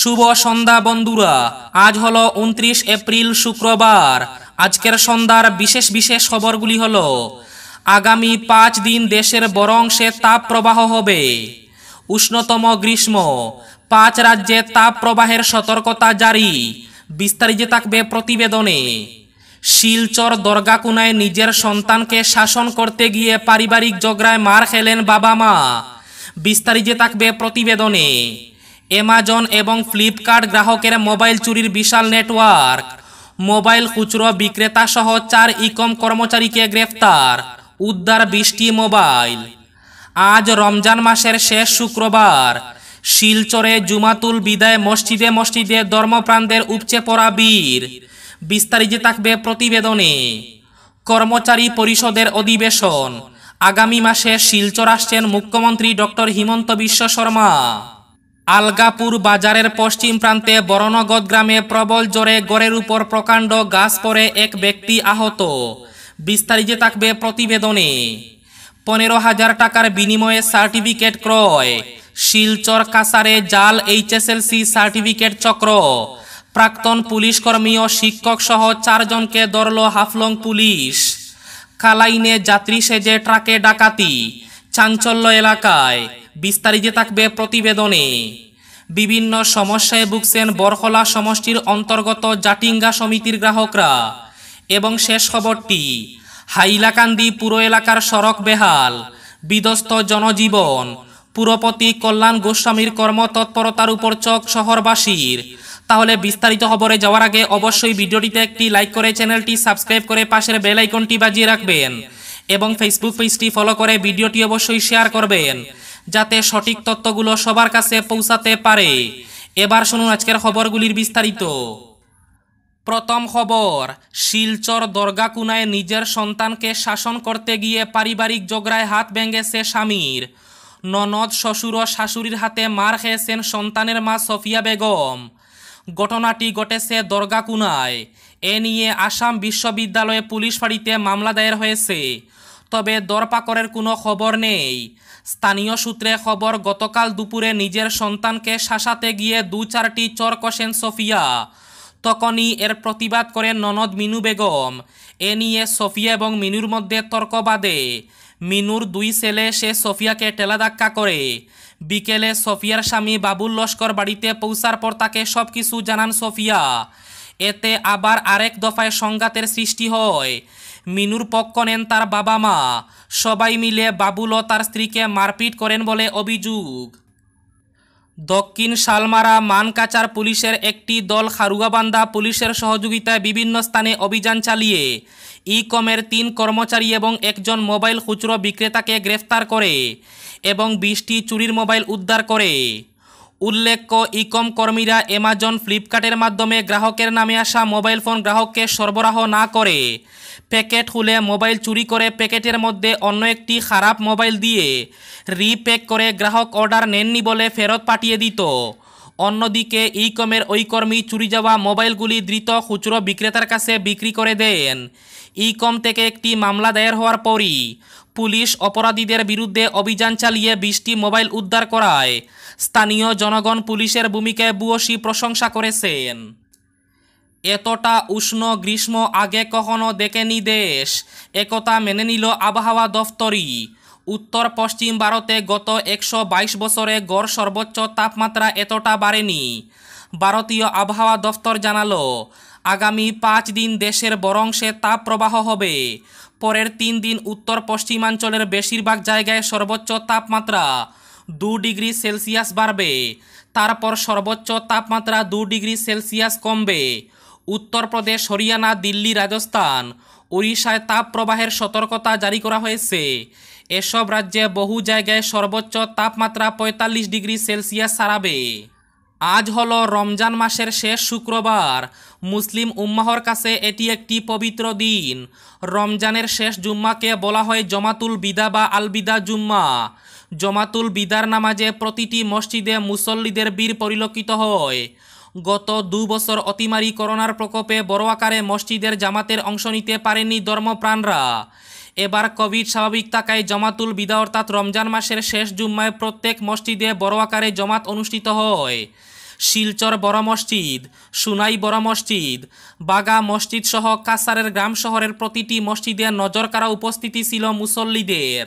শুভ সন্ধ্যা বন্ধুরা আজ হলো উনত্রিশ এপ্রিল শুক্রবার আজকের সন্ধ্যার বিশেষ বিশেষ খবরগুলি হল আগামী পাঁচ দিন দেশের বড় অংশে তাপ প্রবাহ হবে উষ্ণতম গ্রীষ্ম পাঁচ রাজ্যে তাপ প্রবাহের সতর্কতা জারি বিস্তারিত থাকবে প্রতিবেদনে শিলচর দরগাকুনায় নিজের সন্তানকে শাসন করতে গিয়ে পারিবারিক ঝগড়ায় মার খেলেন বাবা মা বিস্তারিত থাকবে প্রতিবেদনে অ্যামাজন এবং ফ্লিপকার্ট গ্রাহকের মোবাইল চুরির বিশাল নেটওয়ার্ক মোবাইল খুচরো বিক্রেতা সহ চার ইকম কর্মচারীকে গ্রেফতার উদ্ধার বৃষ্টি মোবাইল আজ রমজান মাসের শেষ শুক্রবার শিলচরে জুমাতুল বিদায় মসজিদে মসজিদে ধর্মপ্রাণদের উপচে পড়া বীর বিস্তারিত থাকবে প্রতিবেদনে কর্মচারী পরিষদের অধিবেশন আগামী মাসে শিলচর আসছেন মুখ্যমন্ত্রী ডক্টর হিমন্ত বিশ্ব শর্মা আলগাপুর বাজারের পশ্চিম প্রান্তে বরনগদ গ্রামে প্রবল জোরে গড়ের উপর প্রকাণ্ড গাছ পরে এক ব্যক্তি আহত বিস্তারিত থাকবে প্রতিবেদনে পনেরো হাজার টাকার বিনিময়ে সার্টিফিকেট ক্রয় শিলচর কাসারে জাল এইচএসএলসি সার্টিফিকেট চক্র প্রাক্তন পুলিশ কর্মী ও শিক্ষক সহ চারজনকে দরল হাফলং পুলিশ কালাইনে যাত্রী সেজে ট্রাকে ডাকাতি চাঞ্চল্য এলাকায় বিস্তারিত থাকবে প্রতিবেদনে বিভিন্ন সমস্যায় ভুগছেন বরখলা সমষ্টির অন্তর্গত জাটিঙ্গা সমিতির গ্রাহকরা এবং শেষ খবরটি হাইলাকান্দি পুর এলাকার সড়ক বেহাল বিধ্বস্ত জনজীবন পুরপতি কল্যাণ গোস্বামীর কর্মতৎপরতার উপর চক শহরবাসীর তাহলে বিস্তারিত খবরে যাওয়ার আগে অবশ্যই ভিডিওটিতে একটি লাইক করে চ্যানেলটি সাবস্ক্রাইব করে পাশের বেলাইকনটি বাজিয়ে রাখবেন এবং ফেসবুক পেজটি ফলো করে ভিডিওটি অবশ্যই শেয়ার করবেন যাতে সঠিক তত্ত্বগুলো সবার কাছে পৌঁছাতে পারে এবার শুনুন আজকের খবরগুলির বিস্তারিত প্রথম খবর শিলচর দর্গাকুনায় নিজের সন্তানকে শাসন করতে গিয়ে পারিবারিক জগড়ায় হাত ভেঙেছে স্বামীর ননদ শ্বশুর ও শাশুড়ির হাতে মার খেয়েছেন সন্তানের মা সফিয়া বেগম ঘটনাটি ঘটেছে দর্গাকুনায় এ নিয়ে আসাম বিশ্ববিদ্যালয়ে পুলিশ ফাঁড়িতে মামলা দায়ের হয়েছে তবে দরপাকরের কোনো খবর নেই স্থানীয় সূত্রে খবর গতকাল দুপুরে নিজের সন্তানকে শাসাতে গিয়ে দু চারটি চর কষেন সফিয়া তখনই এর প্রতিবাদ করেন ননদ মিনু বেগম এ নিয়ে সফিয়া এবং মিনুর মধ্যে তর্ক বাদে মিনুর দুই ছেলে সে সফিয়াকে ধাক্কা করে বিকেলে সফিয়ার স্বামী বাবুল লস্কর বাড়িতে পৌঁছার পর তাকে সব কিছু জানান সফিয়া এতে আবার আরেক দফায় সংঘাতের সৃষ্টি হয় মিনুর পক্ষ নেন তার বাবা মা সবাই মিলে বাবুল ও তার স্ত্রীকে মারপিট করেন বলে অভিযোগ দক্ষিণ শালমারা মানকাচার পুলিশের একটি দল খারুয়াবান্ধা পুলিশের সহযোগিতায় বিভিন্ন স্থানে অভিযান চালিয়ে ই কমের তিন কর্মচারী এবং একজন মোবাইল খুচরো বিক্রেতাকে গ্রেফতার করে এবং বিশটি চুরির মোবাইল উদ্ধার করে উল্লেখ্য ইকম কর্মীরা অ্যামাজন ফ্লিপকার্টের মাধ্যমে গ্রাহকের নামে আসা মোবাইল ফোন গ্রাহককে সরবরাহ না করে প্যাকেট খুলে মোবাইল চুরি করে প্যাকেটের মধ্যে অন্য একটি খারাপ মোবাইল দিয়ে রিপ্যাক করে গ্রাহক অর্ডার নেননি বলে ফেরত পাঠিয়ে দিত অন্যদিকে ই কমের ওই কর্মী চুরি যাওয়া মোবাইলগুলি দ্রুত খুচরো বিক্রেতার কাছে বিক্রি করে দেন ই কম থেকে একটি মামলা দায়ের হওয়ার পরই পুলিশ অপরাধীদের বিরুদ্ধে অভিযান চালিয়ে বিশটি মোবাইল উদ্ধার করায় স্থানীয় জনগণ পুলিশের ভূমিকায় বুয়সী প্রশংসা করেছেন এতটা উষ্ণ গ্রীষ্ম আগে কখনো দেখেনি দেশ একতা মেনে নিল আবহাওয়া দফতরই উত্তর পশ্চিম ভারতে গত একশো বছরে গড় সর্বোচ্চ তাপমাত্রা এতটা বাড়েনি ভারতীয় আবহাওয়া দফতর জানালো আগামী পাঁচ দিন দেশের বরংশে প্রবাহ হবে পরের তিন দিন উত্তর পশ্চিমাঞ্চলের বেশিরভাগ জায়গায় সর্বোচ্চ তাপমাত্রা দু ডিগ্রি সেলসিয়াস বাড়বে তারপর সর্বোচ্চ তাপমাত্রা দু ডিগ্রি সেলসিয়াস কমবে উত্তরপ্রদেশ হরিয়ানা দিল্লি রাজস্থান ওড়িশায় তাপপ্রবাহের সতর্কতা জারি করা হয়েছে এসব রাজ্যে বহু জায়গায় সর্বোচ্চ তাপমাত্রা পঁয়তাল্লিশ ডিগ্রি সেলসিয়াস সারাবে আজ হল রমজান মাসের শেষ শুক্রবার মুসলিম উম্মাহর কাছে এটি একটি পবিত্র দিন রমজানের শেষ জুম্মাকে বলা হয় জমাতুল বিদা বা আলবিদা জুম্মা জমাতুল বিদার নামাজে প্রতিটি মসজিদে মুসল্লিদের বীর পরিলক্ষিত হয় গত দু বছর অতিমারি করোনার প্রকোপে বড় আকারে মসজিদের জামাতের অংশ নিতে পারেনি ধর্মপ্রাণরা এবার কোভিড স্বাভাবিক থাকায় জমাতুল বিদা অর্থাৎ রমজান মাসের শেষ জুম্মায় প্রত্যেক মসজিদে বড় আকারে জমাত অনুষ্ঠিত হয় শিলচর বড় মসজিদ সুনাই বড় মসজিদ বাগা মসজিদ সহ কাসারের গ্রাম শহরের প্রতিটি মসজিদে কারা উপস্থিতি ছিল মুসল্লিদের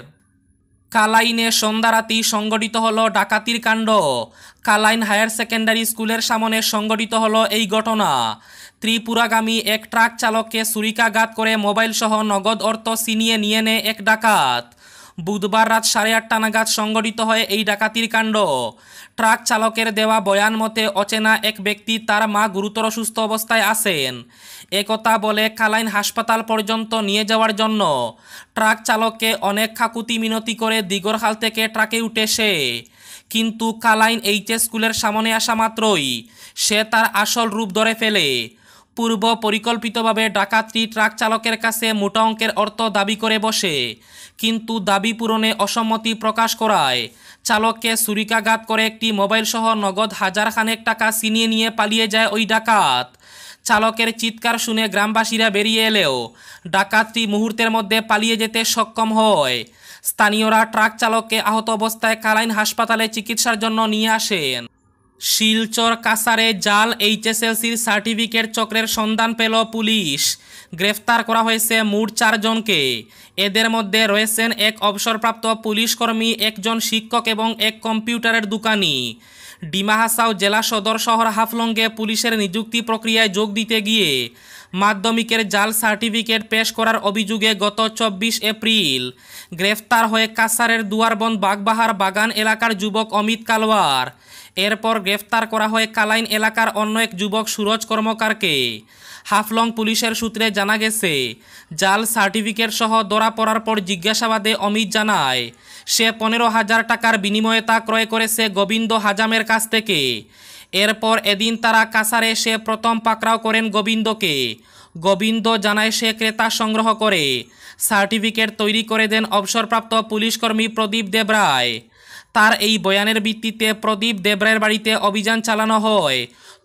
কালাইনে রাতি সংগঠিত হল ডাকাতির কাণ্ড কালাইন হায়ার সেকেন্ডারি স্কুলের সামনে সংগঠিত হল এই ঘটনা ত্রিপুরাগামী এক ট্রাক চালককে সুরিকাঘাত করে মোবাইলসহ নগদ অর্থ ছিনিয়ে নিয়ে নেয় এক ডাকাত বুধবার রাত সাড়ে আটটা নাগাদ সংগঠিত হয় এই ডাকাতির কাণ্ড ট্রাক চালকের দেওয়া বয়ান মতে অচেনা এক ব্যক্তি তার মা গুরুতর সুস্থ অবস্থায় আছেন একথা বলে কালাইন হাসপাতাল পর্যন্ত নিয়ে যাওয়ার জন্য ট্রাক চালককে অনেক খাকুতি মিনতি করে দিগরহাল থেকে ট্রাকে উঠে সে কিন্তু কালাইন এইচএস স্কুলের সামনে আসা মাত্রই সে তার আসল রূপ ধরে ফেলে পূর্ব পরিকল্পিতভাবে ডাকাতি ট্রাক চালকের কাছে মোটা অঙ্কের অর্থ দাবি করে বসে কিন্তু দাবি পূরণে অসম্মতি প্রকাশ করায় চালককে সুরিকাঘাত করে একটি মোবাইলসহ নগদ হাজার খানেক টাকা ছিনিয়ে নিয়ে পালিয়ে যায় ওই ডাকাত চালকের চিৎকার শুনে গ্রামবাসীরা বেরিয়ে এলেও ডাকাতটি মুহূর্তের মধ্যে পালিয়ে যেতে সক্ষম হয় স্থানীয়রা ট্রাক চালককে আহত অবস্থায় কালাইন হাসপাতালে চিকিৎসার জন্য নিয়ে আসেন শিলচর কাসারে জাল এইচএসএলসির সার্টিফিকেট চক্রের সন্ধান পেল পুলিশ গ্রেফতার করা হয়েছে মোট চারজনকে এদের মধ্যে রয়েছেন এক অবসরপ্রাপ্ত পুলিশ কর্মী একজন শিক্ষক এবং এক কম্পিউটারের দোকানি ডিমাহাসাও জেলা সদর শহর হাফলঙ্গে পুলিশের নিযুক্তি প্রক্রিয়ায় যোগ দিতে গিয়ে মাধ্যমিকের জাল সার্টিফিকেট পেশ করার অভিযোগে গত চব্বিশ এপ্রিল গ্রেফতার হয়ে কাসারের দুয়ারবন বাগবাহার বাগান এলাকার যুবক অমিত কালওয়ার এরপর গ্রেফতার করা হয় কালাইন এলাকার অন্য এক যুবক সুরজ কর্মকারকে হাফলং পুলিশের সূত্রে জানা গেছে জাল সার্টিফিকেট সহ ধরা পড়ার পর জিজ্ঞাসাবাদে অমিত জানায় সে পনেরো হাজার টাকার বিনিময়ে তা ক্রয় করেছে গোবিন্দ হাজামের কাছ থেকে এরপর এদিন তারা কাসারে সে প্রথম পাকড়াও করেন গোবিন্দকে গোবিন্দ জানায় সে ক্রেতা সংগ্রহ করে সার্টিফিকেট তৈরি করে দেন অবসরপ্রাপ্ত পুলিশকর্মী প্রদীপ দেব রায় তার এই বয়ানের ভিত্তিতে প্রদীপ দেবরায়ের বাড়িতে অভিযান চালানো হয়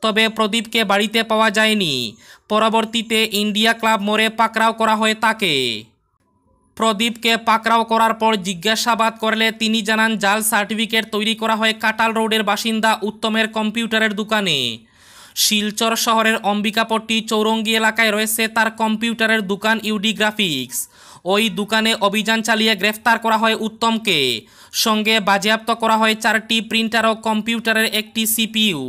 তবে প্রদীপকে বাড়িতে পাওয়া যায়নি পরবর্তীতে ইন্ডিয়া ক্লাব মোড়ে পাকরাও করা হয় তাকে প্রদীপকে পাকরাও করার পর জিজ্ঞাসাবাদ করলে তিনি জানান জাল সার্টিফিকেট তৈরি করা হয় কাটাল রোডের বাসিন্দা উত্তমের কম্পিউটারের দোকানে শিলচর শহরের অম্বিকাপট্টি চৌরঙ্গি এলাকায় রয়েছে তার কম্পিউটারের দোকান ইউডি গ্রাফিক্স ওই দোকানে অভিযান চালিয়ে গ্রেফতার করা হয় উত্তমকে সঙ্গে বাজেয়াপ্ত করা হয় চারটি প্রিন্টার ও কম্পিউটারের একটি সিপিইউ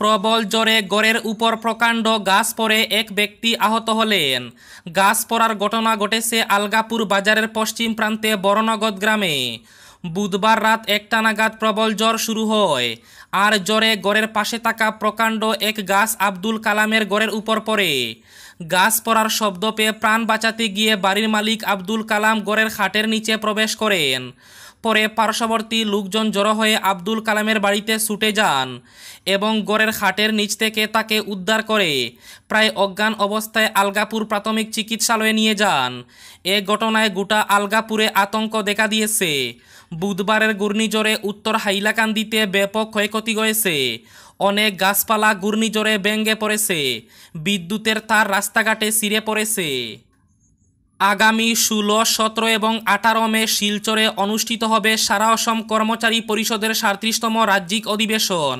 প্রবল জ্বরে গড়ের উপর প্রকাণ্ড গাছ পড়ে এক ব্যক্তি আহত হলেন গাছ পড়ার ঘটনা ঘটেছে আলগাপুর বাজারের পশ্চিম প্রান্তে বরনগদ গ্রামে বুধবার রাত একটা নাগাদ প্রবল জ্বর শুরু হয় আর জ্বরে গড়ের পাশে থাকা প্রকাণ্ড এক গাছ আব্দুল কালামের গড়ের উপর পড়ে গাছ পড়ার শব্দ পেয়ে প্রাণ বাঁচাতে গিয়ে বাড়ির মালিক আব্দুল কালাম গড়ের খাটের নিচে প্রবেশ করেন পরে পার্শ্ববর্তী লোকজন জড়ো হয়ে আব্দুল কালামের বাড়িতে ছুটে যান এবং গড়ের খাটের নিচ থেকে তাকে উদ্ধার করে প্রায় অজ্ঞান অবস্থায় আলগাপুর প্রাথমিক চিকিৎসালয়ে নিয়ে যান এ ঘটনায় গোটা আলগাপুরে আতঙ্ক দেখা দিয়েছে বুধবারের ঘূর্ণিঝড়ে উত্তর হাইলাকান্দিতে ব্যাপক ক্ষয়ক্ষতি হয়েছে অনেক গাছপালা ঘূর্ণিঝড়ে ব্যঙ্গে পড়েছে বিদ্যুতের তার রাস্তাঘাটে সিরে পড়েছে আগামী ষোলো সতেরো এবং আঠারো মে শিলচরে অনুষ্ঠিত হবে সারা অসম কর্মচারী পরিষদের সাঁত্রিশতম রাজ্যিক অধিবেশন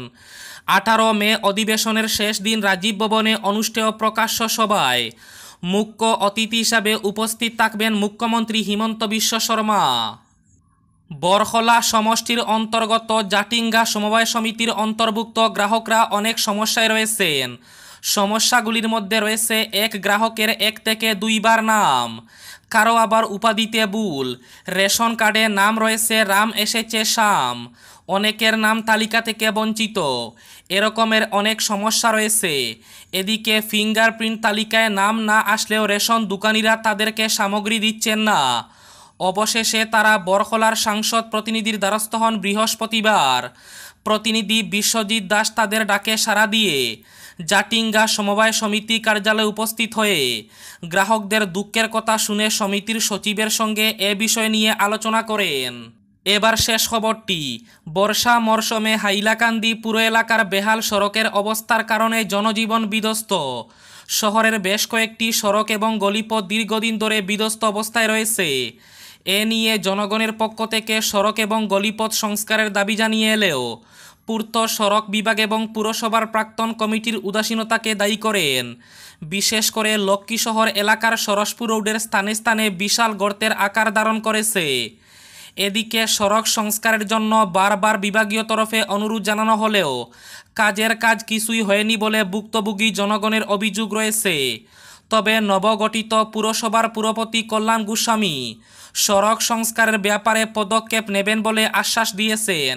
আঠারো মে অধিবেশনের শেষ দিন রাজীব ভবনে অনুষ্ঠেয় প্রকাশ্য সভায় মুখ্য অতিথি হিসাবে উপস্থিত থাকবেন মুখ্যমন্ত্রী হিমন্ত বিশ্ব শর্মা বরহলা সমষ্টির অন্তর্গত জাটিঙ্গা সমবায় সমিতির অন্তর্ভুক্ত গ্রাহকরা অনেক সমস্যায় রয়েছেন সমস্যাগুলির মধ্যে রয়েছে এক গ্রাহকের এক থেকে দুইবার নাম কারো আবার উপাধিতে ভুল রেশন কার্ডে নাম রয়েছে রাম এসেছে শ্যাম অনেকের নাম তালিকা থেকে বঞ্চিত এরকমের অনেক সমস্যা রয়েছে এদিকে ফিঙ্গারপ্রিন্ট তালিকায় নাম না আসলেও রেশন দোকানিরা তাদেরকে সামগ্রী দিচ্ছেন না অবশেষে তারা বরখলার সাংসদ প্রতিনিধির দ্বারস্থ হন বৃহস্পতিবার প্রতিনিধি বিশ্বজিৎ দাস তাদের ডাকে সাড়া দিয়ে জাটিঙ্গা সমবায় সমিতি কার্যালয়ে উপস্থিত হয়ে গ্রাহকদের দুঃখের কথা শুনে সমিতির সচিবের সঙ্গে এ বিষয় নিয়ে আলোচনা করেন এবার শেষ খবরটি বর্ষা মরশুমে হাইলাকান্দি পুরো এলাকার বেহাল সড়কের অবস্থার কারণে জনজীবন বিধ্বস্ত শহরের বেশ কয়েকটি সড়ক এবং গলিপথ দীর্ঘদিন ধরে বিধ্বস্ত অবস্থায় রয়েছে এ নিয়ে জনগণের পক্ষ থেকে সড়ক এবং গলিপথ সংস্কারের দাবি জানিয়ে এলেও পূর্ত সড়ক বিভাগ এবং পুরসভার প্রাক্তন কমিটির উদাসীনতাকে দায়ী করেন বিশেষ করে লক্ষ্মী শহর এলাকার সরসপুর রোডের স্থানে স্থানে বিশাল গর্তের আকার ধারণ করেছে এদিকে সড়ক সংস্কারের জন্য বারবার বিভাগীয় তরফে অনুরোধ জানানো হলেও কাজের কাজ কিছুই হয়নি বলে ভুক্তভোগী জনগণের অভিযোগ রয়েছে তবে নবগঠিত পুরসভার পুরপতি কল্যাণ গোস্বামী সড়ক সংস্কারের ব্যাপারে পদক্ষেপ নেবেন বলে আশ্বাস দিয়েছেন